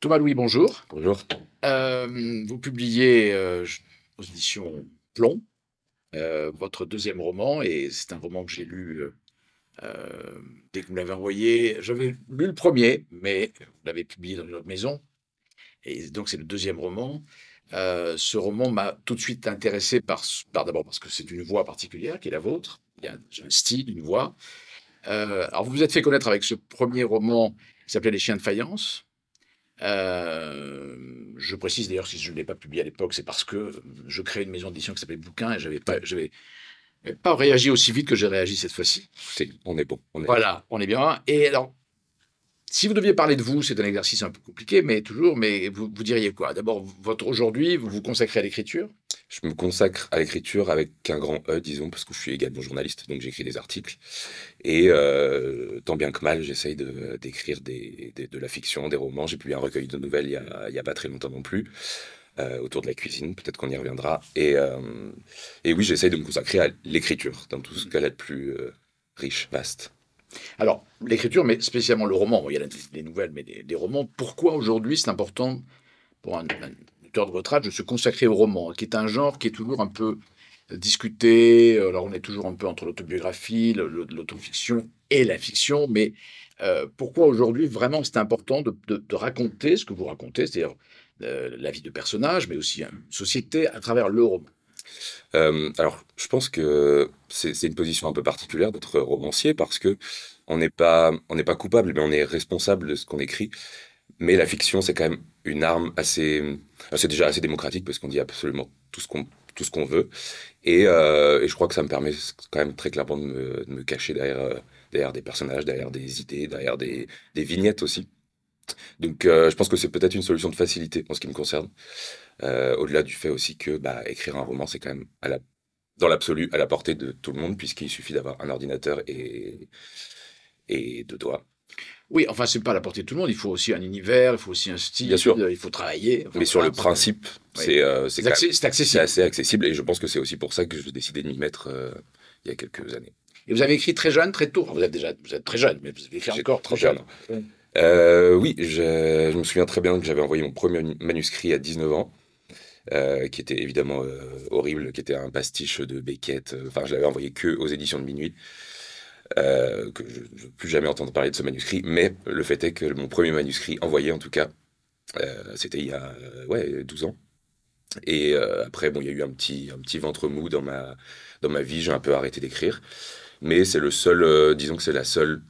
Thomas Louis, bonjour. Bonjour. Euh, vous publiez euh, aux éditions Plomb euh, votre deuxième roman, et c'est un roman que j'ai lu dès que vous l'avez envoyé. J'avais lu le premier, mais vous l'avez publié dans une autre maison, et donc c'est le deuxième roman. ce roman m'a tout de suite intéressé par, d'abord parce que c'est une voix particulière qui est la vôtre, il y a un, style, une voix. alors vous vous êtes fait connaître avec ce premier roman qui s'appelait Les Chiens de faïence, euh, je précise d'ailleurs, si je ne l'ai pas publié à l'époque, c'est parce que je créais une maison d'édition qui s'appelait Bouquin et je n'avais pas réagi aussi vite que j'ai réagi cette fois-ci. on est bon. On voilà, on est bien. Et alors, si vous deviez parler de vous, c'est un exercice un peu compliqué, mais toujours, mais vous, vous diriez quoi D'abord, votre aujourd'hui, vous vous consacrez à l'écriture Je me consacre à l'écriture avec un grand E, disons, parce que je suis également journaliste, donc j'écris des articles. Et euh, tant bien que mal, j'essaye d'écrire de, de la fiction, des romans. J'ai publié un recueil de nouvelles il n'y a, pas très longtemps non plus. Euh, autour de la cuisine, peut-être qu'on y reviendra. Et, euh, et oui, j'essaye de me consacrer à l'écriture, dans tout ce mmh. qu'elle a de plus riche, vaste. Alors, l'écriture, mais spécialement le roman, il y a des nouvelles, mais des romans, pourquoi aujourd'hui c'est important pour un, auteur de retraite de se consacrer au roman, qui est un genre qui est toujours un peu discuté, euh, alors on est toujours un peu entre l'autobiographie, l'autofiction et la fiction, mais euh, pourquoi aujourd'hui vraiment c'est important de, raconter ce que vous racontez, c'est-à-dire euh, la vie de personnages, mais aussi hein, une société à travers le roman euh, alors, je pense que c'est une position un peu particulière d'être romancier parce que on n'est pas, pas coupable, mais on est responsable de ce qu'on écrit. Mais la fiction, c'est quand même une arme assez, c'est déjà assez démocratique parce qu'on dit absolument tout ce qu'on tout veut. Euh, et, je crois que ça me permet quand même très clairement de me, cacher derrière, euh, derrière des personnages, derrière des idées, derrière des, vignettes aussi. Donc je pense que c'est peut-être une solution de facilité en ce qui me concerne. Euh, au-delà du fait aussi que bah, écrire un roman, c'est quand même à la, dans l'absolu à la portée de tout le monde, puisqu'il suffit d'avoir un ordinateur et, et deux doigts. Oui, enfin, c'est pas à la portée de tout le monde. Il faut aussi un univers, il faut aussi un style, Bien sûr. il faut travailler. Mais sur le principe, c'est assez accessible et je pense que c'est aussi pour ça que je décidé de m'y mettre euh, il y a quelques années. Et vous avez écrit très jeune, très tôt. Vous êtes déjà vous êtes très jeune, mais vous avez écrit encore très jeune. oui, euh, je, me souviens très bien que j'avais envoyé mon premier manuscrit à 19 ans. Euh, qui était évidemment euh, horrible, qui était un pastiche de Beckett. Euh, enfin, je l'avais envoyé que aux éditions de Minuit. que je ne veux plus jamais entendre parler de ce manuscrit, mais le fait est que mon premier manuscrit envoyé, en tout cas, c'était il y a ouais, 12 ans. Et après, bon, il y a eu un petit, un petit ventre mou dans ma, dans ma vie, j'ai un peu arrêté d'écrire. Mais c'est le seul, disons que c'est la seule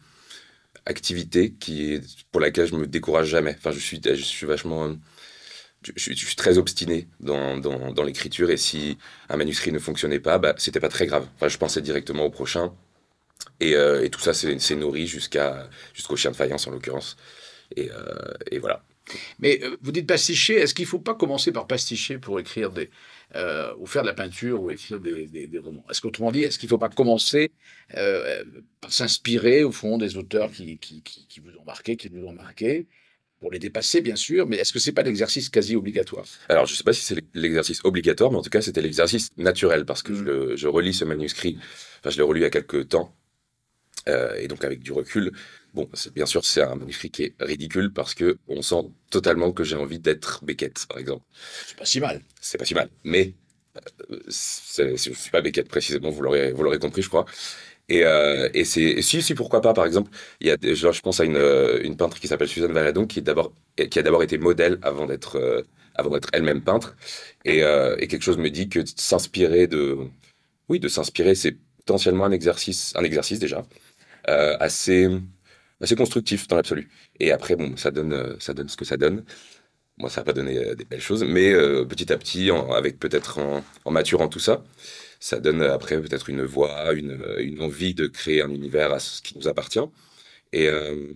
activité qui pour laquelle je me décourage jamais. Enfin, je suis, je suis vachement je, suis très obstiné dans, dans, l'écriture et si un manuscrit ne fonctionnait pas, bah, c'était pas très grave. je pensais directement au prochain. Et, euh, et tout ça s'est nourri jusqu'à jusqu'au chien de faïence en l'occurrence. Et, euh, et, voilà. Mais euh, vous dites pasticher, est-ce qu'il ne faut pas commencer par pasticher pour écrire ou faire de la peinture ou écrire des, romans Est-ce qu'autrement dit, est-ce qu'il ne faut pas commencer par s'inspirer au fond des auteurs qui, qui, qui vous ont marqué, qui nous ont marqué pour les dépasser, bien sûr, mais est-ce que c'est pas l'exercice quasi obligatoire Alors, je ne sais pas si c'est l'exercice obligatoire, mais en tout cas, c'était l'exercice naturel, parce que mm. je, relis ce manuscrit, enfin, je l'ai relu il y a quelques temps, euh, et donc avec du recul. Bon, bien sûr, c'est un manuscrit qui est ridicule, parce que on sent totalement que j'ai envie d'être Beckett, par exemple. C'est pas si mal. C'est pas si mal, mais euh, je ne suis pas Beckett précisément, vous l'aurez compris, je crois. Euh, et, c'est si, si, pourquoi pas, par exemple, il y a, je pense à une, euh, une peintre qui s'appelle Suzanne Valadon, qui, qui a d'abord été modèle avant d'être euh, avant d'être elle-même peintre. Et, quelque chose me dit que s'inspirer de. Oui, de s'inspirer, c'est potentiellement un exercice, un exercice déjà, assez, assez constructif dans l'absolu. Et après, bon, ça donne, ça donne ce que ça donne. Moi, ça n'a pas donné des belles choses, mais petit à petit, avec peut-être en, en maturant tout ça ça donne euh, après peut-être une voix, euh, une, envie de créer un univers à ce qui nous appartient. Et, euh,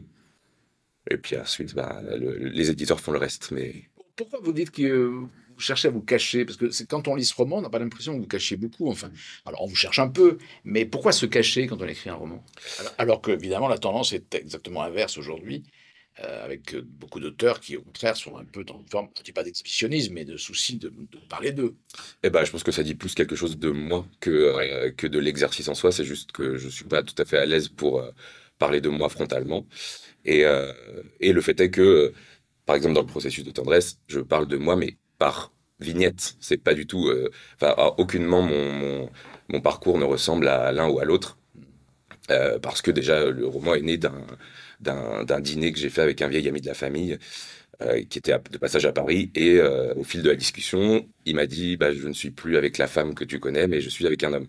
et puis ensuite, bah, les éditeurs font le reste. Mais... Pourquoi vous dites que vous cherchez à vous cacher Parce que quand on lit ce roman, on n'a pas l'impression que vous cachez beaucoup. Enfin, alors on vous cherche un peu, mais pourquoi se cacher quand on écrit un roman alors, alors évidemment, la tendance est exactement inverse aujourd'hui. Euh, avec euh, beaucoup d'auteurs qui, au contraire, sont un peu dans une forme, je ne dis pas d'exhibitionnisme, mais de souci de, parler d'eux. Eh ben, je pense que ça dit plus quelque chose de moi que, euh, que de l'exercice en soi. C'est juste que je ne suis pas tout à fait à l'aise pour parler de moi frontalement. Et, le fait est que, par exemple, dans le processus de tendresse, je parle de moi, mais par vignette. C'est pas du tout. Enfin, aucunement mon, mon, parcours ne ressemble à l'un ou à l'autre. parce que déjà, le roman est né d'un d'un dîner que j'ai fait avec un vieil ami de la famille euh, qui était de passage à Paris. Et euh, au fil de la discussion, il m'a dit bah, Je ne suis plus avec la femme que tu connais, mais je suis avec un homme.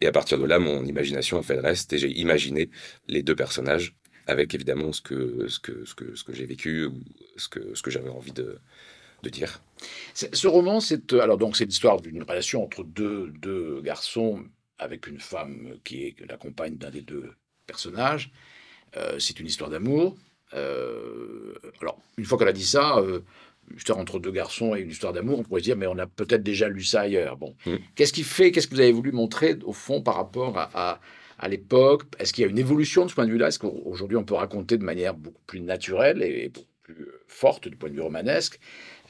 Et à partir de là, mon imagination a fait le reste et j'ai imaginé les deux personnages avec évidemment ce que, ce que, ce que, ce que j'ai vécu ou ce que, ce que j'avais envie de, de dire. Ce roman, c'est euh, alors donc c'est l'histoire d'une relation entre deux, deux garçons avec une femme qui est la compagne d'un des deux personnages. Euh, c'est une histoire d'amour. Euh, alors, une fois qu'on a dit ça, une euh, histoire entre deux garçons et une histoire d'amour, on pourrait se dire, mais on a peut-être déjà lu ça ailleurs. Bon, hmm. qu'est-ce qui fait, qu'est-ce que vous avez voulu montrer au fond par rapport à, à, l'époque Est-ce qu'il y a une évolution de ce point de vue-là Est-ce qu'aujourd'hui on peut raconter de manière beaucoup plus naturelle et, beaucoup plus forte du point de vue romanesque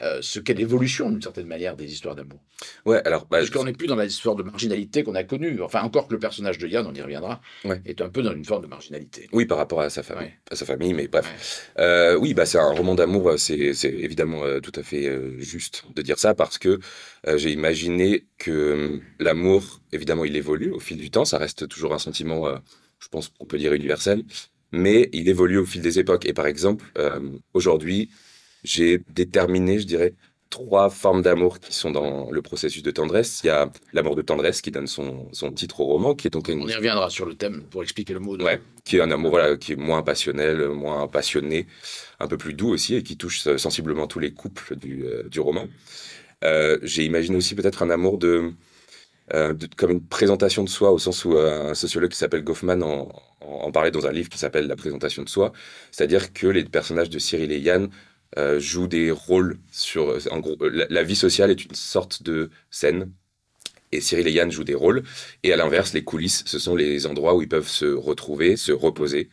euh, ce qu'est l'évolution, d'une certaine manière, des histoires d'amour. Ouais, alors. Bah, parce qu'on n'est plus dans la histoire de marginalité qu'on a connue. Enfin, encore que le personnage de Yann, on y reviendra, est un peu dans une forme de marginalité. Oui, par rapport à sa famille, à sa famille mais bref. Euh, oui, bah, c'est un roman d'amour, euh, c'est évidemment tout à fait juste de dire ça, parce que j'ai imaginé que l'amour, évidemment, il évolue au fil du temps, ça reste toujours un sentiment, je pense qu'on peut dire universel, mais il évolue au fil des époques. Et par exemple, aujourd'hui, j'ai déterminé, je dirais, trois formes d'amour qui sont dans le processus de tendresse. Il y a l'amour de tendresse qui donne son, son, titre au roman, qui est donc On y reviendra sur le thème pour expliquer le mot. qui est un amour qui est moins passionnel, moins passionné, un peu plus doux aussi, et qui touche euh, sensiblement tous les couples du, euh, du roman. Euh, j'ai imaginé aussi peut-être un amour de, comme une présentation de soi, au sens où un sociologue qui s'appelle Goffman en parlait dans un livre qui s'appelle La présentation de soi, c'est-à-dire que les personnages de Cyril et Yann jouent euh, joue des rôles sur. En gros, euh, la, vie sociale est une sorte de scène. Et Cyril et Yann jouent des rôles. Et à l'inverse, les coulisses, ce sont les endroits où ils peuvent se retrouver, se reposer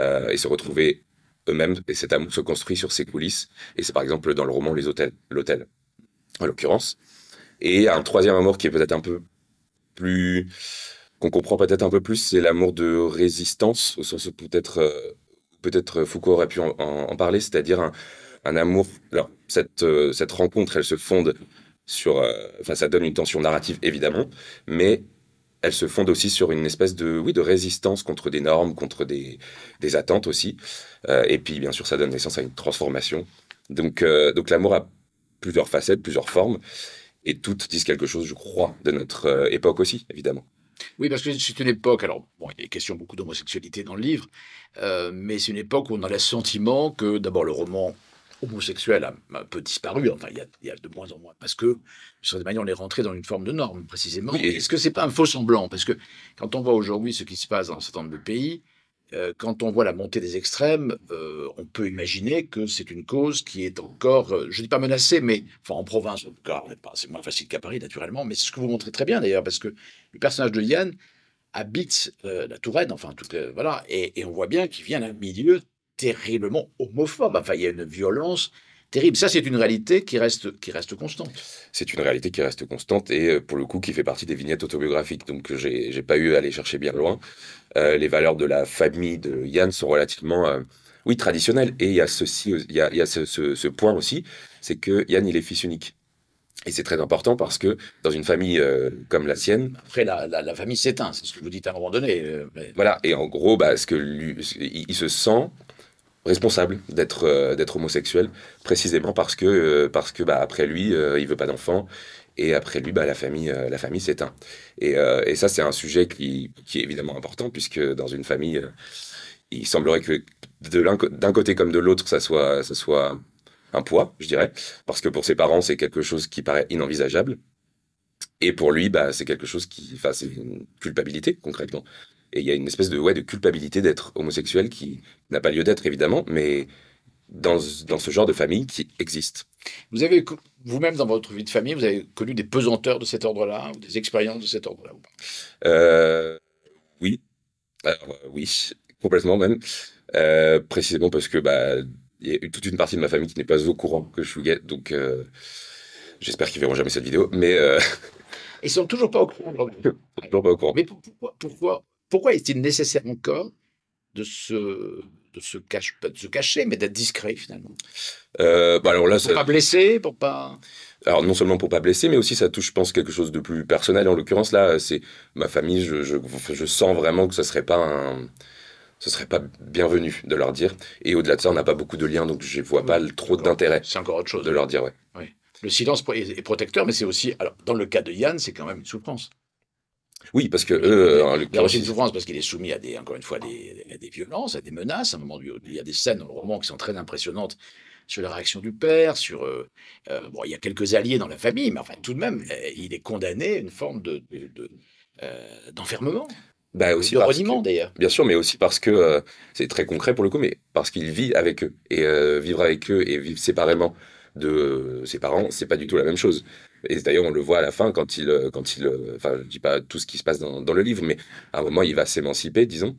euh, et se retrouver eux-mêmes. Et cet amour se construit sur ces coulisses. Et c'est par exemple dans le roman Les Hôtels, l'hôtel, en l'occurrence. Et un troisième amour qui est peut-être un peu plus qu'on comprend peut-être un peu plus, c'est l'amour de résistance, au sens peut-être peut-être euh, Foucault aurait pu en, parler, c'est-à-dire un, amour. Alors, cette, euh, cette rencontre, elle se fonde sur. Euh, enfin, ça donne une tension narrative, évidemment, mais elle se fonde aussi sur une espèce de, oui, de résistance contre des normes, contre des, des attentes aussi. et puis, bien sûr, ça donne naissance à une transformation. Donc, donc l'amour a plusieurs facettes, plusieurs formes, et toutes disent quelque chose, je crois, de notre époque aussi, évidemment. Oui, parce que c'est une époque, alors, bon, il est question beaucoup d'homosexualité dans le livre, euh, mais c'est une époque où on a le sentiment que, d'abord, le roman homosexuel a un peu disparu, enfin, il y, a, a de moins en moins, parce que, de certaine manière, on est rentré dans une forme de norme, précisément. Est-ce que c'est pas un faux semblant Parce que, quand on voit aujourd'hui ce qui se passe dans un certain nombre de pays, euh, quand on voit la montée des extrêmes, euh, on peut imaginer que c'est une cause qui est encore, euh, je ne dis pas menacée, mais en province, c'est moins facile qu'à Paris, naturellement, mais c'est ce que vous montrez très bien d'ailleurs, parce que le personnage de Yann habite la Touraine, enfin, voilà, et, on voit bien qu'il vient d'un milieu terriblement homophobe. Enfin, il y a une violence terrible. Ça, c'est une réalité qui reste, qui reste constante. C'est une réalité qui reste constante et euh, pour le coup qui fait partie des vignettes autobiographiques. Donc, euh, j'ai n'ai pas eu à aller chercher bien loin. Euh, les valeurs de la famille de Yann sont relativement, oui, traditionnelles. Et il y a, ceci, il y a, ce, point aussi, c'est que Yann, il est fils unique. Et c'est très important parce que dans une famille comme la sienne. Après, la, famille s'éteint, c'est ce que vous dites à un moment donné. Voilà, et en gros, bah, ce que lui, il se sent responsable d'être euh, d'être homosexuel précisément parce que euh, parce que bah après lui euh, il veut pas d'enfants et après lui bah la famille la famille s'éteint et, ça c'est un sujet qui, est évidemment important puisque dans une famille il semblerait que de d'un côté comme de l'autre ça soit ça soit un poids je dirais parce que pour ses parents c'est quelque chose qui paraît inenvisageable et pour lui, bah, c'est quelque chose qui, enfin, c'est une culpabilité concrètement. Et il y a une espèce de, ouais, de culpabilité d'être homosexuel qui n'a pas lieu d'être, évidemment, mais dans, dans, ce genre de famille qui existe. Vous avez, vous-même, dans votre vie de famille, vous avez connu des pesanteurs de cet ordre-là, ou des expériences de cet ordre-là, euh, Oui. Euh, oui, complètement même. Euh, précisément parce que, bah, il y a toute une partie de ma famille qui n'est pas au courant que je suis gay, donc j'espère qu'ils verront jamais cette vidéo, mais... Ils sont toujours pas au courant. Ils Toujours pas au courant. Mais pourquoi pourquoi est-il nécessaire encore de se, de se, pas de se cacher, mais d'être discret finalement euh, bah Pour ne pas blesser, pour pas... Alors non seulement pour pas blesser, mais aussi ça touche, je pense, quelque chose de plus personnel. En l'occurrence, là, c'est ma famille, je, sens vraiment que ce serait pas un ce serait pas bienvenu de leur dire. Et au-delà de ça, on n'a pas beaucoup de liens, donc je vois pas trop d'intérêt. C'est encore autre chose. De leur dire, Oui. Le silence est protecteur, mais c'est aussi, alors dans le cas de Yann, c'est quand même une souffrance. Oui, parce que eux, le souffrance parce qu'il est soumis à des, encore une fois, des, violences, à des menaces. À un moment, il y a des scènes dans le roman qui sont très impressionnantes sur la réaction du père, sur euh, euh, il y a quelques alliés dans la famille, mais enfin tout de même, euh, il est condamné à une forme de, d'enfermement. Bah, de, aussi d'ailleurs. Bien sûr, mais aussi parce que c'est très concret pour le coup, mais parce qu'il vit avec eux et vivre avec eux et vivre séparément de ses parents, c'est pas du tout la même chose. Et d'ailleurs, on le voit à la fin quand il, euh, quand il, euh, enfin, je dis pas tout ce qui se passe dans, le livre, mais à un moment, il va s'émanciper, disons.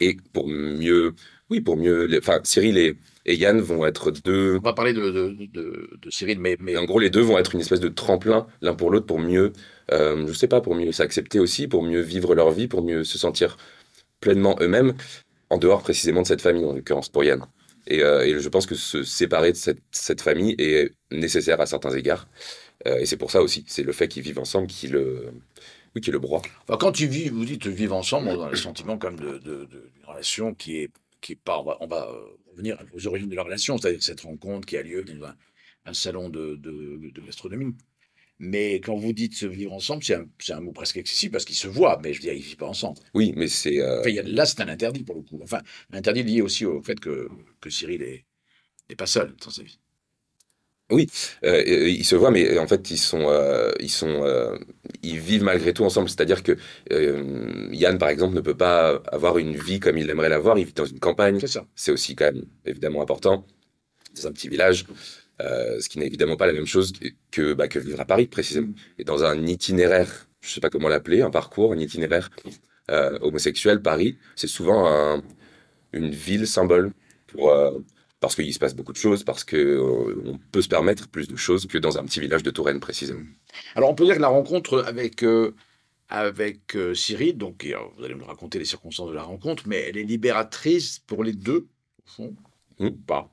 Et pour mieux, oui, pour mieux, enfin, Cyril et, et Yann vont être deux. On va parler de, Cyril, mais, mais, En gros, les deux vont être une espèce de tremplin l'un pour l'autre pour mieux, je euh, je sais pas, pour mieux s'accepter aussi, pour mieux vivre leur vie, pour mieux se sentir pleinement eux-mêmes, en dehors précisément de cette famille, en l'occurrence pour Yann. Et, je pense que se séparer de cette, cette famille est nécessaire à certains égards. Euh, et c'est pour ça aussi, c'est le fait qu'ils vivent ensemble qui le, oui, qui le broie. Enfin, quand tu vous dites vivre ensemble, on a le sentiment comme d'une de, relation qui est, qui est pas, on va, revenir euh, aux origines de la relation, c'est-à-dire cette rencontre qui a lieu dans un, salon de, gastronomie. Mais quand vous dites vivre ensemble, c'est un, mot presque excessif parce qu'ils se voient, mais je veux dire, ils ne vivent pas ensemble. Oui, mais c'est. Euh, là, c'est un interdit pour le coup. Enfin, un interdit lié aussi au fait que, que Cyril n'est pas seul dans sa vie. Oui, euh, ils se voient, mais euh, en fait, ils sont, euh, ils sont, ils vivent malgré tout ensemble. C'est-à-dire que Yann, par exemple, ne peut pas avoir une vie comme il aimerait l'avoir. Il vit dans une campagne. C'est aussi quand même évidemment important. C'est un petit village, ce qui n'est évidemment pas la même chose que, bah, que vivre à Paris précisément. Mm. Et dans un itinéraire, je ne sais pas comment l'appeler, un parcours, un itinéraire homosexuel, Paris, c'est souvent une ville symbole pour parce qu'il se passe beaucoup de choses, parce qu'on euh, peut se permettre plus de choses que dans un petit village de Touraine précisément. Alors on peut dire que la rencontre avec euh, avec euh, Cyril. Donc, vous allez me raconter les circonstances de la rencontre, mais elle est libératrice pour les deux, au fond, hmm. pas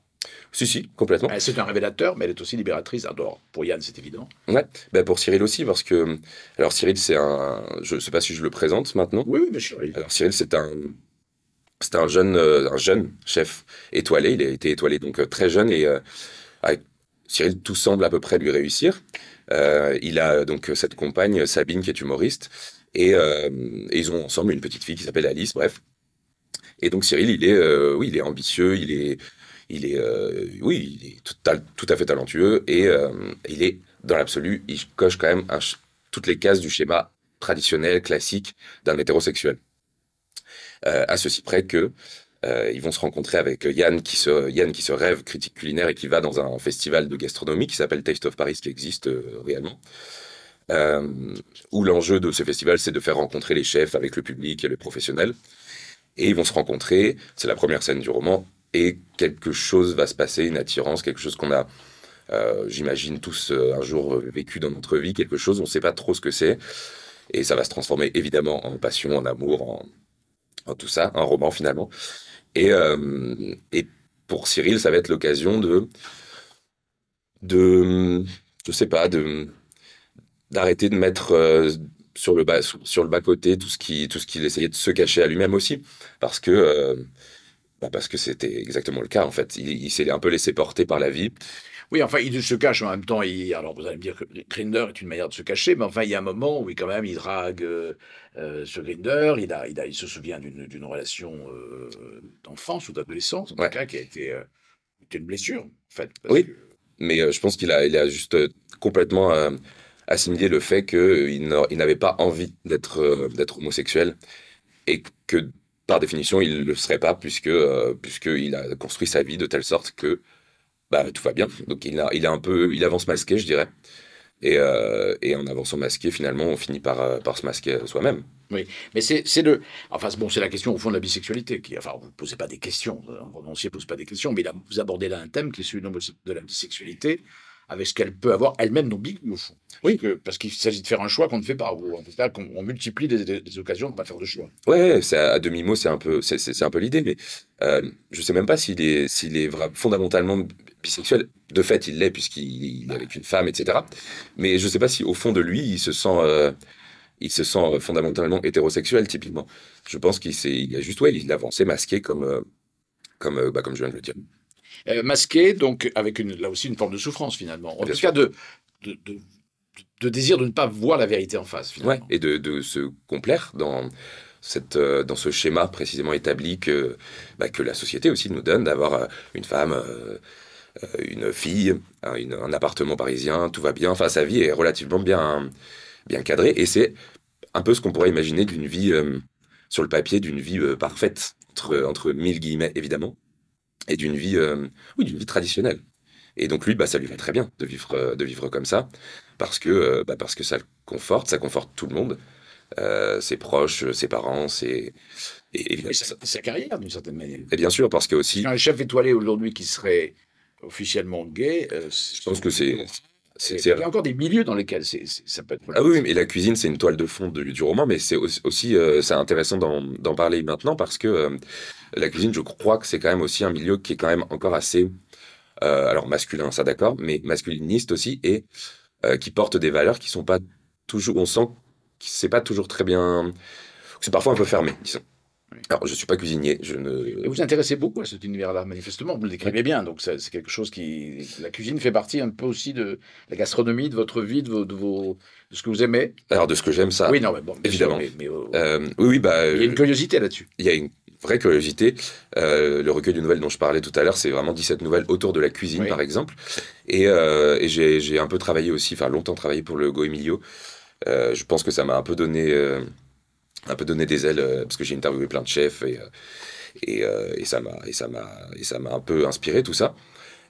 si, si, complètement. Ah, c'est un révélateur, mais elle est aussi libératrice. Alors, ah, pour Yann, c'est évident. Ouais, ben pour Cyril aussi, parce que. Alors, Cyril, c'est un. Je ne sais pas si je le présente maintenant. Oui, oui, mais Cyril. Alors, Cyril, c'est un c'est un jeune, euh, un jeune chef étoilé. Il a été étoilé donc euh, très jeune et euh, avec Cyril, tout semble à peu près lui réussir. il a donc cette compagne, Sabine, qui est humoriste, et, ils ont ensemble une petite fille qui s'appelle Alice, bref. Et donc Cyril, il est, oui, il est ambitieux, il est, il est, oui, il est tout, à fait talentueux, et il est, dans l'absolu, il coche quand même toutes les cases du schéma traditionnel, classique d'un hétérosexuel. Euh, à ceci près qu'ils euh, vont se rencontrer avec Yann qui, se, Yann qui se rêve critique culinaire et qui va dans un festival de gastronomie qui s'appelle Taste of Paris, qui existe euh, réellement. où l'enjeu de ce festival, c'est de faire rencontrer les chefs avec le public et les professionnels. Et ils vont se rencontrer, c'est la première scène du roman, et quelque chose va se passer, une attirance, quelque chose qu'on a, j'imagine, tous un jour vécu dans notre vie, quelque chose, on ne sait pas trop ce que c'est. Et ça va se transformer évidemment en passion, en amour, en, Hein, tout ça, un roman finalement. Euh, et, pour Cyril, ça va être l'occasion de, de, je sais pas, de d'arrêter de mettre euh, sur le bas sur le bas côté tout ce qui tout ce qu'il essayait de se cacher à lui-même aussi, parce que euh, bah, parce que c'était exactement le cas, en fait. Il, s'est un peu laissé porter par la vie. Oui, enfin, il se cache en même temps. Il, alors, vous allez me dire que Grinder est une manière de se cacher, mais enfin, il y a un moment où, quand même, il drague euh, euh, ce Grinder. Il, il, se souvient d'une relation euh, d'enfance ou d'adolescence, en tout cas, qui a été, une blessure, en fait. oui, mais je pense qu'il a, il a juste complètement assimilé le fait qu'il n'avait pas envie d'être d'être homosexuel et que par définition, il ne le serait pas, puisque euh, puisqu'il a construit sa vie de telle sorte que bah, tout va bien. Donc, il, a, un peu, il avance masqué, je dirais. Et, euh, en avançant masqué, finalement, on finit par, euh, se masquer soi-même. Oui, mais c'est de, Enfin, bon, c'est la question au fond de la bisexualité. Qui, enfin, vous ne posez pas des questions, un ne pose pas des questions, mais vous abordez là un thème qui est celui de la bisexualité, avec ce qu'elle peut avoir elle-même nos big au fond. Oui. parce qu'il s'agit de faire un choix qu'on ne fait pas. ou à qu'on multiplie des, occasions de ne pas faire de choix. Ouais, à demi-mot, c'est un peu, c'est, un peu l'idée, mais euh, je ne sais même pas s'il est, s'il est fondamentalement bisexuel. De fait, il l'est, puisqu'il est avec une femme, etc. Mais je ne sais pas si, au fond de lui, il se sent. Euh, il se sent euh, fondamentalement hétérosexuel, typiquement. Je pense qu'il il a juste, ouais, il masqué comme, comme, bah, comme je viens de le dire. Euh, masqué, donc avec une, là aussi une forme de souffrance finalement. En tout cas, de, de, désir de ne pas voir la vérité en face. Finalement. et de, se complaire dans, cette, euh, dans ce schéma précisément établi bah, que, la société aussi nous donne, d'avoir euh, une femme, une fille, un, un, appartement parisien, tout va bien, enfin sa vie est relativement bien, bien cadrée, et c'est un peu ce qu'on pourrait imaginer d'une vie, sur le papier, d'une vie parfaite, entre, entre mille guillemets évidemment et d'une vie, euh, oui, d'une vie traditionnelle. Et donc lui, bah, ça lui va très bien de vivre, euh, de vivre comme ça, parce que, euh, bah, parce que ça le conforte, ça conforte tout le monde, ses proches, ses parents, ses... Et, sa, sa, carrière, d'une certaine manière. Et bien sûr, parce que aussi... Un chef étoilé aujourd'hui qui serait officiellement gay, je pense que c'est... Il y a encore des milieux dans lesquels ça peut être. Ah oui, mais la cuisine, c'est une toile de fond du, du roman, mais c'est aussi, euh, c'est intéressant d'en parler maintenant parce que euh, la cuisine, je crois que c'est quand même aussi un milieu qui est quand même encore assez, euh, alors masculin, ça d'accord, mais masculiniste aussi et qui porte des valeurs qui sont pas toujours, on sent que c'est pas toujours très bien, c'est parfois un peu fermé, disons. Alors, je ne suis pas cuisinier. Je ne... vous vous intéressez beaucoup à cet univers-là, manifestement. Vous le décrivez bien. Donc, c'est quelque chose qui. La cuisine fait partie un peu aussi de la gastronomie, de votre vie, de vos, de, ce que vous aimez. Alors, de ce que j'aime, ça. Oui, non, mais bon. Évidemment. Euh, euh, oui, oui, bah. Il y a une euh, curiosité là-dessus. Il y a une vraie curiosité. le recueil de nouvelles dont je parlais tout à l'heure, c'est vraiment 17 nouvelles autour de la cuisine, par exemple. Et, j'ai un peu travaillé aussi, enfin longtemps travaillé pour le Go Emilio. je pense que ça m'a un peu donné un peu donné des ailes euh, parce que j'ai interviewé plein de chefs et, euh, et, euh, et ça m'a et ça m'a et ça m'a un peu inspiré tout ça.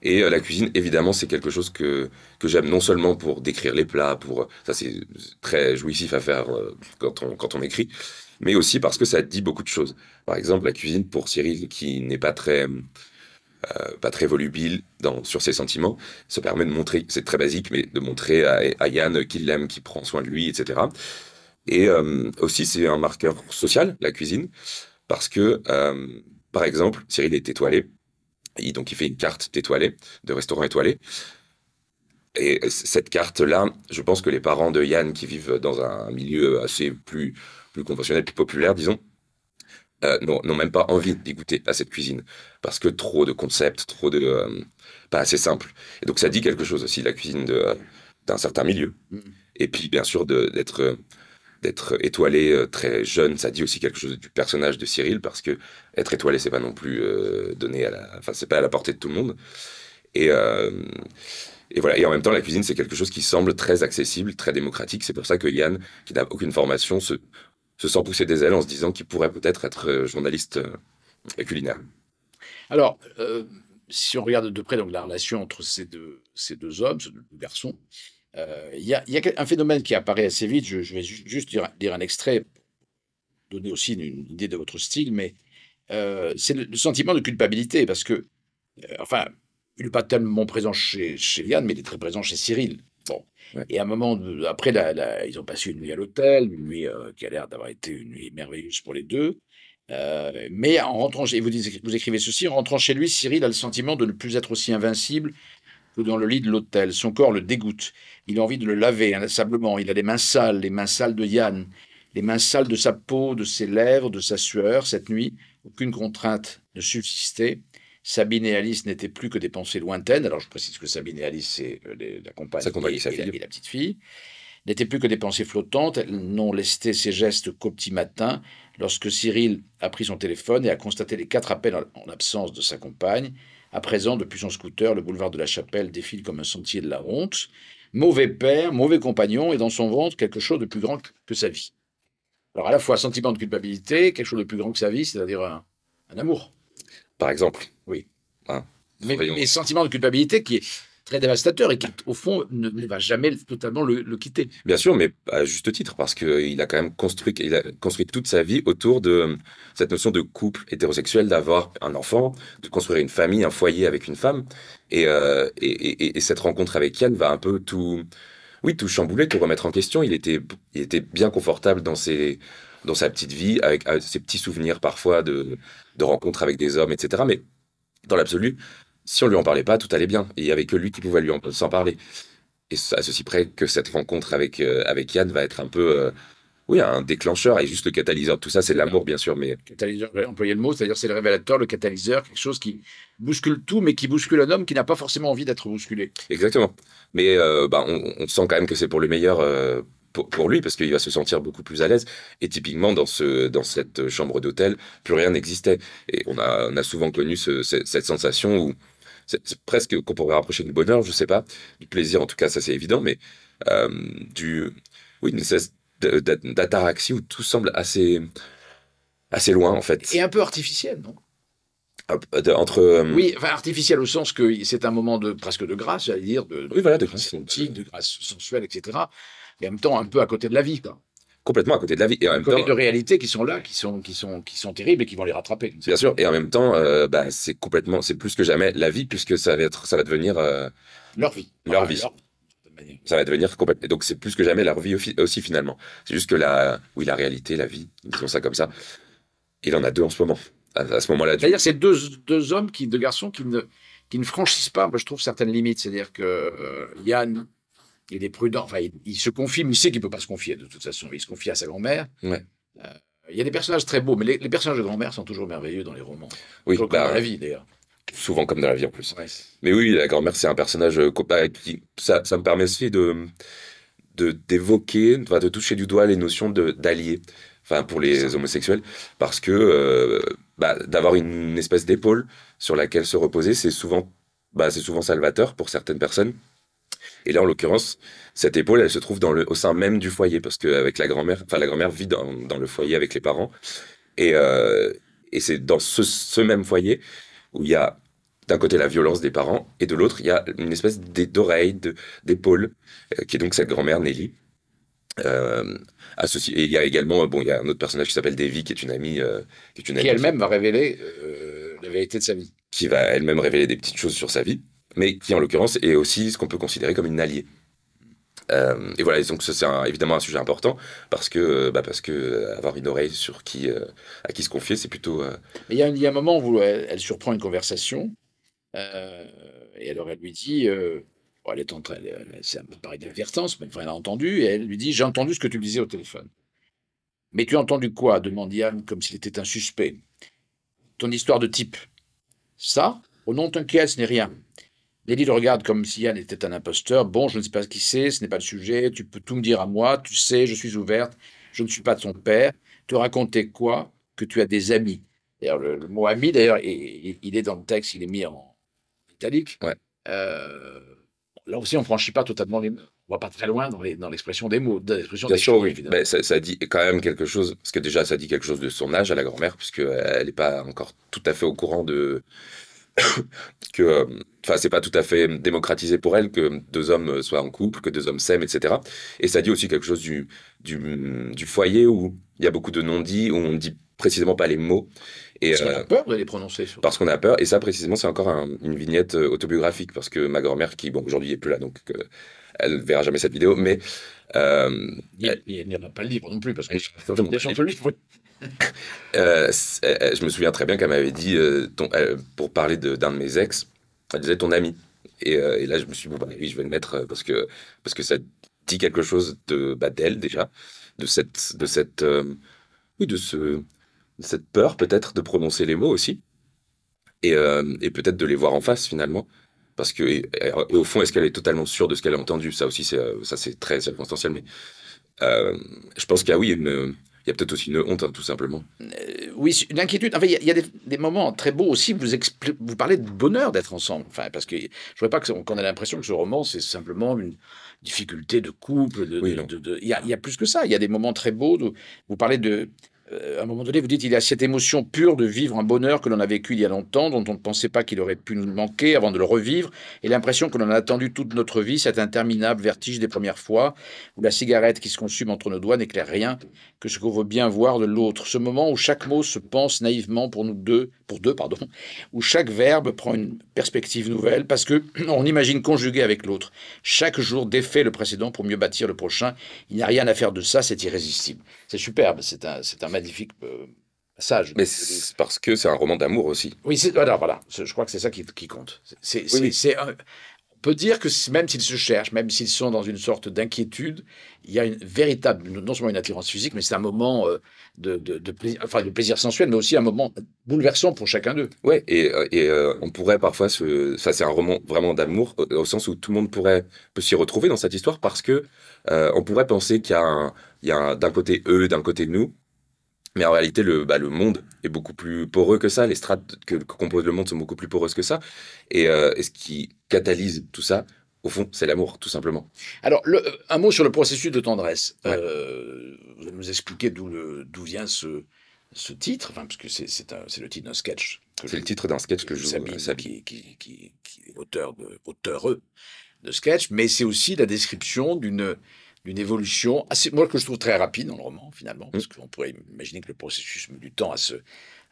Et la cuisine, évidemment, c'est quelque chose que, que j'aime non seulement pour décrire les plats, pour ça c'est très jouissif à faire quand on, quand on écrit, mais aussi parce que ça dit beaucoup de choses. Par exemple, la cuisine pour Cyril, qui n'est pas très, pas très volubile dans, sur ses sentiments, ça permet de montrer, c'est très basique, mais de montrer à, à Yann qu'il l'aime, qu'il prend soin de lui, etc. Et euh, aussi, c'est un marqueur social, la cuisine, parce que, euh, par exemple, Cyril est étoilé. Et donc, il fait une carte d'étoilé, de restaurant étoilé. Et cette carte-là, je pense que les parents de Yann, qui vivent dans un milieu assez plus, plus conventionnel, plus populaire, disons, euh, n'ont même pas envie d'y goûter à cette cuisine. Parce que trop de concepts, trop de. pas assez simple. Et donc, ça dit quelque chose aussi, la cuisine d'un certain milieu. Mm. Et puis, bien sûr, d'être d'être étoilé euh, très jeune, ça dit aussi quelque chose du personnage de Cyril parce que être étoilé c'est pas non plus euh, donné à la, enfin c'est pas à la portée de tout le monde. Euh, et, voilà. Et en même temps, la cuisine c'est quelque chose qui semble très accessible, très démocratique. C'est pour ça que Yann, qui n'a aucune formation, se, sent pousser des ailes en se disant qu'il pourrait peut-être être journaliste culinaire. Alors. si on regarde de près donc la relation entre ces deux, ces deux hommes, ces deux garçons, euh, il y, a un phénomène qui apparaît assez vite, je, vais juste dire, un extrait, donner aussi une, idée de votre style, mais euh, c'est le, sentiment de culpabilité, parce que, euh, enfin, il n'est pas tellement présent chez, chez Liane, mais il est très présent chez Cyril. Bon. Et à un moment, après, ils ont passé une nuit à l'hôtel, une nuit qui a l'air d'avoir été une nuit merveilleuse pour les deux. mais en rentrant, vous, vous écrivez ceci, en rentrant chez lui, Cyril a le sentiment de ne plus être aussi invincible dans le lit de l'hôtel. Son corps le dégoûte. Il a envie de le laver inlassablement. Il a les mains sales, les mains sales de Yann, les mains sales de sa peau, de ses lèvres, de sa sueur. Cette nuit, aucune contrainte ne subsistait. Sabine et Alice n'étaient plus que des pensées lointaines. Alors je précise que Sabine et Alice, c'est euh, la compagne, et, la, petite fille n'étaient plus que des pensées flottantes, elles n'ont lesté ses gestes qu'au petit matin, lorsque Cyril a pris son téléphone et a constaté les quatre appels en absence de sa compagne. À présent, depuis son scooter, le boulevard de la Chapelle défile comme un sentier de la honte. Mauvais père, mauvais compagnon, et dans son ventre, quelque chose de plus grand que sa vie. Alors à la fois sentiment de culpabilité, quelque chose de plus grand que sa vie, c'est-à-dire un, amour. Par exemple. Oui. Hein. mais, sentiment de culpabilité qui est, très dévastateur et qui, au fond, ne, va jamais totalement le, quitter. Bien sûr, mais à juste titre, parce qu'il a quand même construit, il a construit toute sa vie autour de euh, cette notion de couple hétérosexuel, d'avoir un enfant, de construire une famille, un foyer avec une femme. Euh, et, et, cette rencontre avec Yann va un peu tout, oui, tout chambouler, tout remettre en question. Il était, il était bien confortable dans ses dans sa petite vie, avec, ses petits souvenirs parfois de, de rencontres avec des hommes, etc. Mais dans l'absolu, si on lui en parlait pas, tout allait bien. Et il n'y avait que lui qui pouvait lui en, s'en parler. Et à ceci près que cette rencontre avec, euh, avec Yann va être un peu, euh, oui, un déclencheur et juste le catalyseur de tout ça, c'est l'amour, bien sûr. Mais... Catalyseur, employer le mot, c'est-à-dire c'est le révélateur, le catalyseur, quelque chose qui bouscule tout, mais qui bouscule un homme qui n'a pas forcément envie d'être bousculé. Exactement. Mais euh, bah, on, sent quand même que c'est pour le meilleur pour, lui parce qu'il va se sentir beaucoup plus à l'aise. Et typiquement, dans, ce, dans cette chambre d'hôtel, plus rien n'existait. Et on a, on a souvent connu cette, cette, sensation où c'est presque qu'on pourrait rapprocher du bonheur, je sais pas, du plaisir en tout cas, ça c'est évident, mais euh, du, oui, une d'ataraxie où tout semble assez, assez loin en fait. Et un peu artificiel, non euh, entre euh, oui enfin, artificiel au sens que c'est un moment de presque de grâce j'allais dire de, oui, voilà, de, grâce de grâce sensuelle etc et en même temps un peu à côté de la vie quoi complètement à côté de la vie. Et en même temps, de réalité qui sont là, qui sont, qui sont, qui sont terribles et qui vont les rattraper. Bien sûr. Et en même temps, euh, bah, c'est complètement, c'est plus que jamais la vie puisque ça va être, ça va devenir euh, leur vie. Leur vie. Ça va devenir complètement. Donc c'est plus que jamais leur vie aussi finalement. C'est juste que la, oui, la réalité, la vie, disons ça comme ça. Il en a deux en ce moment. À, ce moment-là. cest C'est-à-dire, c'est deux, hommes qui, deux garçons qui ne, qui ne franchissent pas, moi, je trouve, certaines limites. C'est-à-dire que euh, Yann il est prudent. il, se confie, mais il sait qu'il ne peut pas se confier de toute façon. Il se confie à sa grand-mère. Euh, il y a des personnages très beaux, mais les, personnages de grand-mère sont toujours merveilleux dans les romans. Oui, bah comme dans la vie d'ailleurs. Souvent comme dans la vie en plus. Mais oui, la grand-mère, c'est un personnage euh, copain euh, qui. Ça, me permet aussi de d'évoquer, de, toucher du doigt les notions d'alliés enfin pour les homosexuels, parce que bah, d'avoir une espèce d'épaule sur laquelle se reposer, c'est souvent, bah, c'est souvent salvateur pour certaines personnes. Et là, en l'occurrence, cette épaule, elle se trouve dans le, au sein même du foyer, parce qu'avec la grand-mère, enfin, la grand-mère vit dans, le foyer avec les parents. Et, euh, et c'est dans ce, même foyer où il y a d'un côté la violence des parents, et de l'autre, il y a une espèce d'oreille, d'épaule, euh, qui est donc cette grand-mère Nelly. Euh, et il y a également, bon, il y a un autre personnage qui s'appelle Davy, qui est une amie. qui, qui elle-même va révéler la vérité de sa vie. Qui va elle-même révéler des petites choses sur sa vie mais qui en l'occurrence est aussi ce qu'on peut considérer comme une alliée. Euh, et voilà, donc donc c'est évidemment un sujet important parce que, euh, bah, parce que euh, avoir une oreille sur qui, à qui se confier, c'est plutôt. il y, a un moment où elle, surprend une conversation et alors elle lui dit, elle est en train, c'est un peu pareil d'avertissement, mais elle a entendu et elle lui dit, j'ai entendu ce que tu disais au téléphone. Mais tu as entendu quoi demande Yann comme s'il était un suspect. Ton histoire de type. Ça, au nom de ton ce n'est rien. Lélie le regarde comme si Yann était un imposteur. Bon, je ne sais pas ce qui sait, ce n'est pas le sujet, tu peux tout me dire à moi, tu sais, je suis ouverte, je ne suis pas de ton père. Te raconter quoi Que tu as des amis. D'ailleurs, le, mot ami, d'ailleurs, il, est dans le texte, il est mis en italique. Ouais. Euh, là aussi, on ne franchit pas totalement les. On va pas très loin dans, l'expression des mots, dans l'expression des choses, Mais ça, ça, dit quand même quelque chose, parce que déjà, ça dit quelque chose de son âge à la grand-mère, puisqu'elle n'est pas encore tout à fait au courant de, que, euh, enfin, c'est pas tout à fait démocratisé pour elle que deux hommes soient en couple, que deux hommes s'aiment, etc. Et ça dit aussi quelque chose du, du, foyer où il y a beaucoup de non-dits, où on ne dit précisément pas les mots. Et, parce qu'on a euh, peur de les prononcer. Parce qu'on a peur. Et ça, précisément, c'est encore une vignette euh, autobiographique. Parce que ma grand-mère, qui, bon, aujourd'hui, n'est plus là, donc elle ne verra jamais cette vidéo, mais. il n'y en a, pas le livre non plus, parce que. Euh, euh, je me souviens très bien qu'elle m'avait dit, euh, pour parler d'un de, mes ex, elle disait ton ami. Et, là, je me suis dit, bon, bah, oui, je vais le mettre parce que, parce que ça dit quelque chose de bah, d'elle déjà, de cette, de cette, oui, de ce, de cette peur peut-être de prononcer les mots aussi, et, et peut-être de les voir en face finalement. Parce que, au fond, est-ce qu'elle est totalement sûre de ce qu'elle a entendu Ça aussi, ça c'est très circonstanciel, mais je pense qu'il y a, oui, une il y a peut-être aussi une honte, hein, tout simplement. Euh, oui, une inquiétude. Enfin, il y a, des, moments très beaux aussi. Vous, vous parlez de bonheur d'être ensemble. Enfin, parce que je ne voudrais pas qu'on ait l'impression que ce roman, c'est simplement une difficulté de couple. De, oui, il, y a, il y, a, plus que ça. Il y a des moments très beaux. vous parlez de euh, à un moment donné, vous dites, il y a cette émotion pure de vivre un bonheur que l'on a vécu il y a longtemps, dont on ne pensait pas qu'il aurait pu nous manquer avant de le revivre, et l'impression que l'on a attendu toute notre vie, cet interminable vertige des premières fois, où la cigarette qui se consume entre nos doigts n'éclaire rien que ce qu'on veut bien voir de l'autre. Ce moment où chaque mot se pense naïvement pour nous deux, pour deux, pardon, où chaque verbe prend une perspective nouvelle, parce que on imagine conjuguer avec l'autre. Chaque jour défait le précédent pour mieux bâtir le prochain. Il n'y a rien à faire de ça, c'est irrésistible. C'est superbe, c'est un, c'est un magnifique euh, sage. Mais c'est parce que c'est un roman d'amour aussi. Oui, voilà, voilà. Je crois que c'est ça qui, compte. C'est, euh, on peut dire que même s'ils se cherchent, même s'ils sont dans une sorte d'inquiétude, il y a une véritable, non seulement une attirance physique, mais c'est un moment euh, de, plaisir, enfin de plaisir sensuel, mais aussi un moment bouleversant pour chacun d'eux. Ouais, et, on pourrait parfois, ça c'est un roman vraiment d'amour, au, sens où tout le monde pourrait peut s'y retrouver dans cette histoire parce que on pourrait penser qu'il y a, y a d'un côté eux, d'un côté nous, mais en réalité, le, bah, le monde est beaucoup plus poreux que ça. Les strates que, compose le monde sont beaucoup plus poreuses que ça. Euh, et, ce qui catalyse tout ça, au fond, c'est l'amour, tout simplement. Alors, le, euh, un mot sur le processus de tendresse. Vous allez euh, vous nous expliquer d'où vient ce, ce titre, parce que c'est le titre d'un sketch. C'est le titre d'un sketch que je Sabine, Qui, qui, est auteur de, de sketch, mais c'est aussi la description d'une d'une évolution assez, moi que je trouve très rapide dans le roman finalement, parce mm. qu'on pourrait imaginer que le processus du temps à se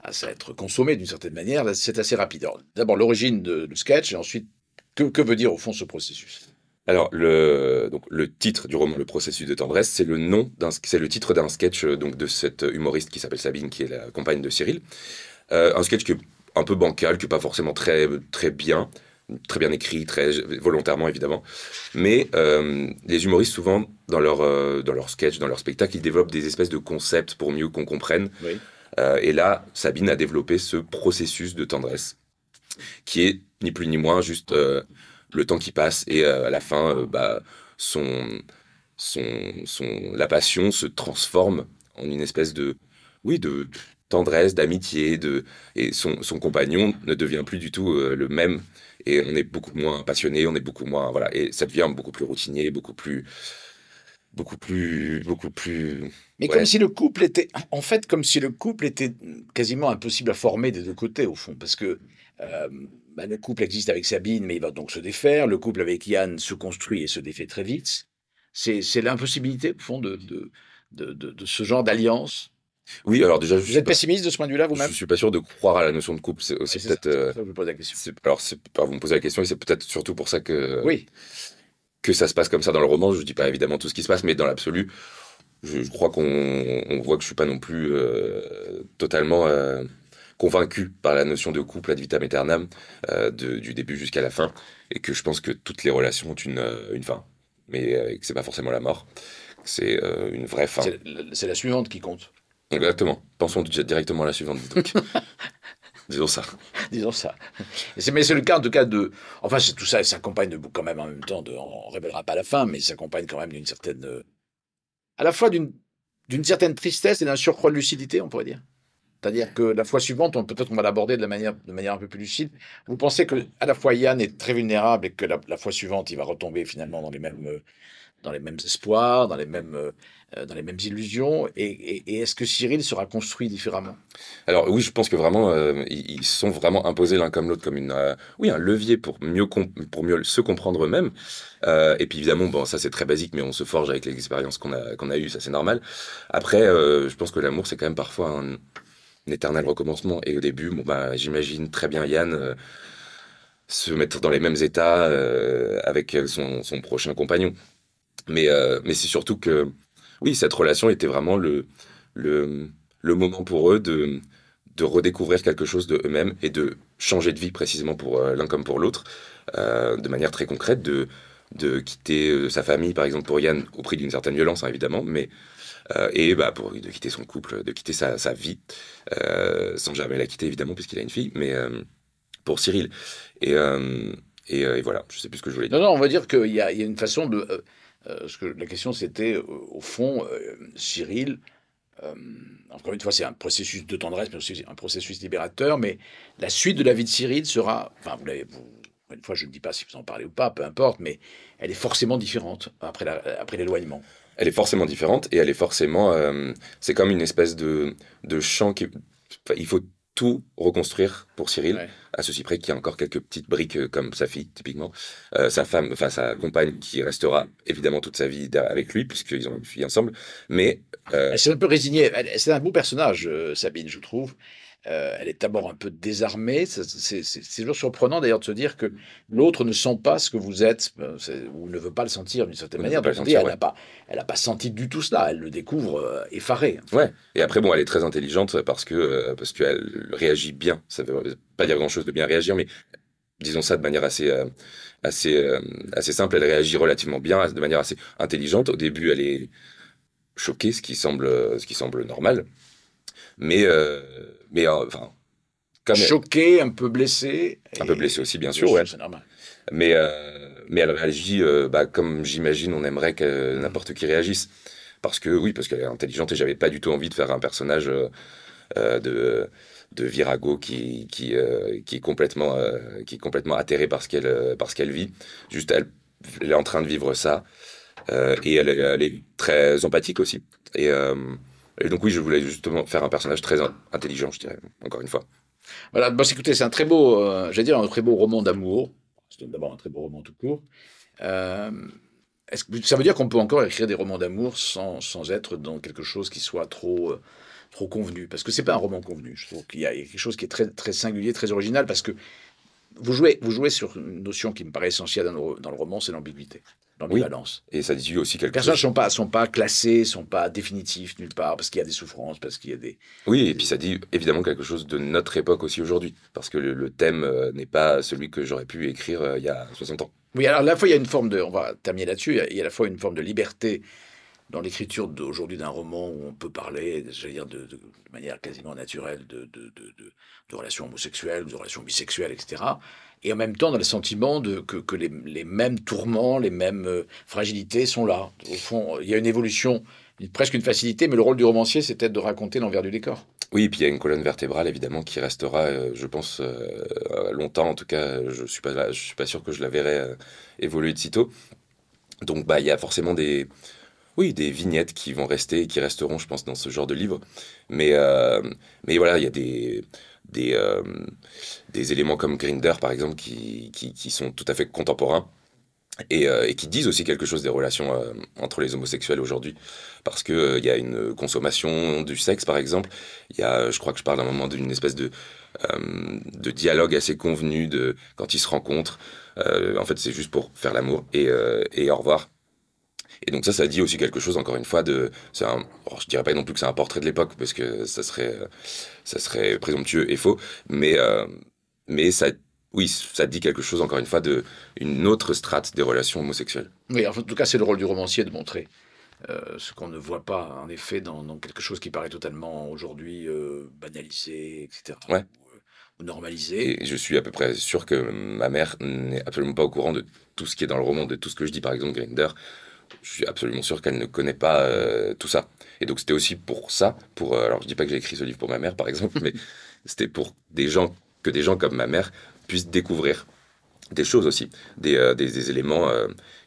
à être consommé d'une certaine manière. c'est assez rapide. D'abord l'origine de, sketch et ensuite que, veut dire au fond ce processus. Alors, le, donc, le titre du roman Le processus de tendresse, c'est le nom d'un, c'est le titre d'un sketch euh, donc de cette humoriste qui s'appelle Sabine, qui est la compagne de Cyril. Euh, un sketch qui est un peu bancal, qui n'est pas forcément très, très bien, très bien écrit, très volontairement évidemment. Mais euh, les humoristes, souvent, dans leur, sketchs, dans leurs sketch, dans leur spectacle, ils développent des espèces de concepts pour mieux qu'on comprenne. Euh, et là, Sabine a développé ce processus de tendresse, qui est ni plus ni moins juste euh, le temps qui passe et à la fin, bah, son, son, son, la passion se transforme en une espèce de, oui, de tendresse, d'amitié, de, et son, son, compagnon ne devient plus du tout le même et on est beaucoup moins passionné, on est beaucoup moins voilà et ça devient beaucoup plus routinier, beaucoup plus beaucoup plus beaucoup plus mais comme si le couple était en fait comme si le couple était quasiment impossible à former des deux côtés au fond parce que euh, bah, le couple existe avec Sabine mais il va donc se défaire le couple avec Yann se construit et se défait très vite c'est l'impossibilité au fond de, de, de, de ce genre d'alliance oui, alors déjà, je vous êtes pessimiste de ce point de vue-là vous-même Je suis pas sûr de croire à la notion de couple. C'est aussi peut-être. vous me la question. Alors, vous me posez la question et c'est peut-être surtout pour ça que. Oui. Que ça se passe comme ça dans le roman. Je dis pas évidemment tout ce qui se passe, mais dans l'absolu, je, crois qu'on voit que je suis pas non plus euh, totalement euh, convaincu par la notion de couple ad vitam aeternam euh, du début jusqu'à la fin, et que je pense que toutes les relations ont une, une fin, mais que c'est pas forcément la mort. C'est une vraie fin. C'est la suivante qui compte. Exactement. Pensons directement à la suivante. Disons ça. Disons ça. Mais c'est le cas, en tout cas, de. Enfin, c'est tout ça, ça s'accompagne quand même en même temps, on ne révélera pas la fin, mais ça s'accompagne quand même d'une certaine. Euh, à la fois d'une, certaine tristesse et d'un surcroît de lucidité, on pourrait dire. C'est-à-dire que la fois suivante, peut-être on va l'aborder de, manière, de manière un peu plus lucide. Vous pensez que à la fois Yann est très vulnérable et que la fois suivante, il va retomber finalement dans les mêmes. Euh, dans les mêmes espoirs, dans les mêmes, euh, dans les mêmes illusions Et, est-ce que Cyril sera construit différemment Alors oui, je pense que vraiment, euh, ils sont vraiment imposés l'un comme l'autre comme une, euh, oui, un levier pour mieux, pour mieux se comprendre eux-mêmes. et puis évidemment, bon, ça c'est très basique, mais on se forge avec l'expérience qu'on a, qu'on a eues, ça c'est normal. Après, je pense que l'amour, c'est quand même parfois un, éternel recommencement. Et au début, bon, bah, j'imagine très bien Yann se mettre dans les mêmes états avec son, son, prochain compagnon. Mais, euh, mais c'est surtout que, oui, cette relation était vraiment le, le, le moment pour eux de, de redécouvrir quelque chose de eux-mêmes et de changer de vie précisément pour euh, l'un comme pour l'autre, euh, de manière très concrète, de, de quitter sa famille, par exemple, pour Yann, au prix d'une certaine violence, hein, évidemment, mais et bah, pour, de quitter son couple, de quitter sa, sa vie, sans jamais la quitter, évidemment, puisqu'il a une fille, mais pour Cyril. Et, et, voilà, je sais plus ce que je voulais dire. Non, non, on va dire qu'il y, y a, une façon de euh, que la question, c'était, euh, au fond, euh, Cyril, encore une fois, c'est un processus de tendresse, mais aussi un processus libérateur, mais la suite de la vie de Cyril sera, enfin, vous l'avez, une fois, je ne dis pas si vous en parlez ou pas, peu importe, mais elle est forcément différente après, après l'éloignement. Elle est forcément différente et elle est forcément. c'est comme une espèce de, de champ qui. Il faut tout reconstruire pour Cyril, à ceci près qui a encore quelques petites briques euh, comme sa fille, typiquement, euh, sa femme, enfin sa compagne qui restera évidemment toute sa vie avec lui, puisqu'ils ont une fille ensemble, mais... Euh, c'est un peu résigné, c'est un beau personnage, Sabine, je trouve. Euh, elle est d'abord un peu désarmée. C'est toujours surprenant d'ailleurs de se dire que l'autre ne sent pas ce que vous êtes, euh, ou ne veut pas le sentir d'une certaine manière. Elle n'a pas, senti du tout cela. Elle le découvre euh, effarée. Et après, bon, elle est très intelligente parce que parce qu'elle réagit bien. Ça veut pas dire grand-chose de bien réagir, mais disons ça de manière assez assez simple. Elle réagit relativement bien, de manière assez intelligente. Au début, elle est choquée, ce qui semble ce qui semble normal. Mais, euh, mais euh, enfin. Choquée, un peu blessée. Un peu blessée aussi, bien sûr, ouais. Mais, euh, mais elle réagit bah, comme j'imagine on aimerait que n'importe qui réagisse. Parce que, oui, parce qu'elle est intelligente et j'avais pas du tout envie de faire un personnage de de virago qui qui, qui est complètement qui complètement atterré par ce qu'elle parce qu'elle vit. Juste elle, est en train de vivre ça et elle, elle est très empathique aussi et et donc oui, je voulais justement faire un personnage très intelligent, je dirais, encore une fois. Voilà, bon, écoutez, c'est un très beau, euh, j'allais dire, un très beau roman d'amour. C'est d'abord un très beau roman tout court. Euh, que, ça veut dire qu'on peut encore écrire des romans d'amour sans, sans, être dans quelque chose qui soit trop, euh, trop convenu Parce que c'est pas un roman convenu. Je trouve qu'il y a quelque chose qui est très, très singulier, très original, parce que vous jouez, vous jouez sur une notion qui me paraît essentielle dans dans le roman, c'est l'ambiguïté. Oui. Et ça dit aussi quelque Les personnages chose. ne sont pas, sont pas classés, sont pas définitifs nulle part, parce qu'il y a des souffrances, parce qu'il y a des... Oui, et puis ça dit évidemment quelque chose de notre époque aussi aujourd'hui, parce que le, le thème euh, n'est pas celui que j'aurais pu écrire euh, il y a 60 ans. Oui, alors à la fois, il y a une forme de... On va terminer là-dessus, il y a à la fois une forme de liberté dans l'écriture d'aujourd'hui d'un roman où on peut parler, dire, de, de, de, manière quasiment naturelle de, de, relations homosexuelles de relations bisexuelles, etc. Et en même temps, dans le sentiment de, que, que les, les, mêmes tourments, les mêmes euh, fragilités sont là. Au fond, il y a une évolution, presque une facilité, mais le rôle du romancier, c'est peut-être de raconter l'envers du décor. Oui, et puis il y a une colonne vertébrale évidemment qui restera, euh, je pense, euh, longtemps. En tout cas, je suis pas, je suis pas sûr que je la verrai évoluer de sitôt. Donc, bah, il y a forcément des, oui, des vignettes qui vont rester et qui resteront, je pense, dans ce genre de livre. Mais, euh, mais voilà, il y a des, des, euh, éléments comme Grinder, par exemple, qui, sont tout à fait contemporains. Euh, et, qui disent aussi quelque chose des relations entre les homosexuels aujourd'hui. Parce qu'il y a une consommation du sexe, par exemple. Il y a, je crois que je parle à un moment d'une espèce de, de dialogue assez convenu de, quand ils se rencontrent. en fait, c'est juste pour faire l'amour et au revoir. Et donc ça, ça dit aussi quelque chose, encore une fois, de... Un, je dirais pas non plus que c'est un portrait de l'époque, parce que ça serait, euh, ça serait présomptueux et faux, mais, euh, mais ça oui, ça dit quelque chose, encore une fois, de une autre strate des relations homosexuelles. Oui, en tout cas, c'est le rôle du romancier de montrer euh, ce qu'on ne voit pas, en effet, dans, quelque chose qui paraît totalement aujourd'hui banalisé, etc. Ou, normalisé. Et je suis à peu près sûr que ma mère n'est absolument pas au courant de tout ce qui est dans le roman, de tout ce que je dis, par exemple, Grinder je suis absolument sûr qu'elle ne connaît pas euh, tout ça. Et donc c'était aussi pour ça, pour euh, alors je dis pas que j'ai écrit ce livre pour ma mère par exemple, mais c'était pour des gens que des gens comme ma mère puissent découvrir des choses aussi, des, euh, éléments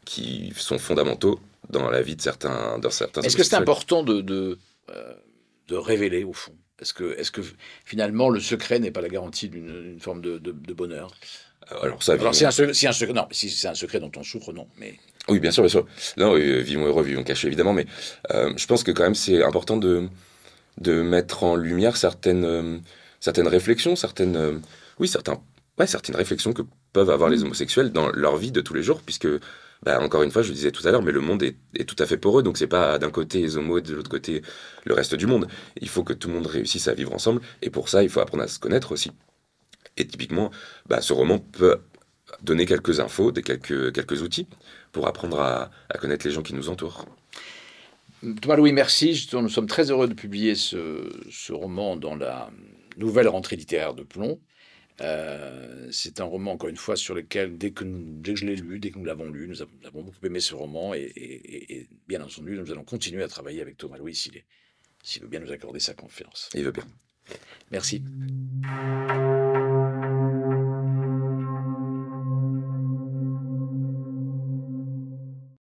qui sont fondamentaux dans la vie de certains. certains Est-ce que c'est important de, de, révéler au fond Est-ce que, est que finalement le secret n'est pas la garantie d'une forme de, bonheur alors, ça, alors, c'est un, secret, non, si c'est un secret dont on souffre, non. Mais oui, bien sûr, bien sûr. Non, oui, euh, vivons heureux, vivons cachés, évidemment, mais euh, je pense que quand même c'est important de, de mettre en lumière certaines, euh, certaines réflexions, certaines, oui, certains, ouais, certaines réflexions que peuvent avoir les mm. homosexuels dans leur vie de tous les jours, puisque, bah, encore une fois, je le disais tout à l'heure, mais le monde est, est tout à fait pour eux, donc c'est pas d'un côté les homos et de l'autre côté le reste du monde. Il faut que tout le monde réussisse à vivre ensemble, et pour ça, il faut apprendre à se connaître aussi. Et typiquement, bah, ce roman peut donner quelques infos, des quelques, quelques outils pour apprendre à, connaître les gens qui nous entourent. Thomas Louis, merci. Nous sommes très heureux de publier ce, ce roman dans la nouvelle rentrée littéraire de Plomb. Euh, c'est un roman, encore une fois, sur lequel, dès que, nous, dès que je l'ai lu, dès que nous l'avons lu, nous avons, beaucoup aimé ce roman. Et, bien entendu, nous allons continuer à travailler avec Thomas Louis s'il, est, s'il veut bien nous accorder sa confiance. Il veut bien. Merci.